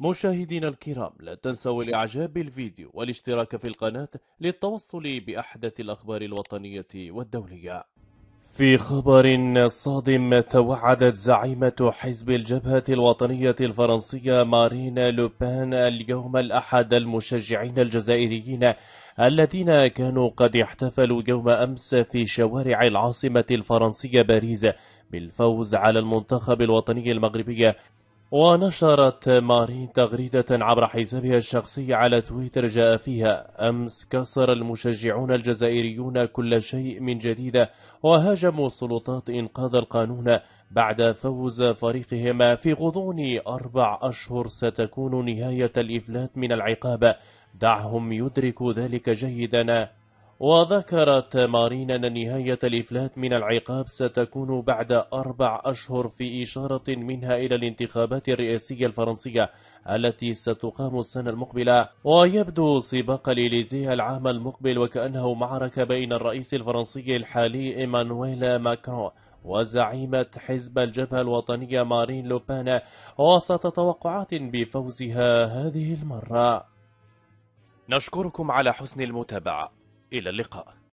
مشاهدينا الكرام لا تنسوا الاعجاب بالفيديو والاشتراك في القناة للتوصل بأحدث الأخبار الوطنية والدولية في خبر صادم توعدت زعيمة حزب الجبهة الوطنية الفرنسية مارينا لوبان اليوم الأحد المشجعين الجزائريين الذين كانوا قد احتفلوا يوم أمس في شوارع العاصمة الفرنسية باريس بالفوز على المنتخب الوطني المغربي ونشرت ماري تغريدة عبر حسابها الشخصي على تويتر جاء فيها أمس كسر المشجعون الجزائريون كل شيء من جديد وهاجموا سلطات إنقاذ القانون بعد فوز فريقهما في غضون أربع أشهر ستكون نهاية الإفلات من العقاب دعهم يدركوا ذلك جيدا وذكر التمارين أن نهاية الإفلات من العقاب ستكون بعد أربع أشهر في إشارة منها إلى الانتخابات الرئاسية الفرنسية التي ستقام السنة المقبلة ويبدو سباق الإليزية العام المقبل وكأنه معركة بين الرئيس الفرنسي الحالي إيمانويل ماكرون وزعيمة حزب الجبهة الوطنية مارين لوبان وسط توقعات بفوزها هذه المرة نشكركم على حسن المتابعة إلى اللقاء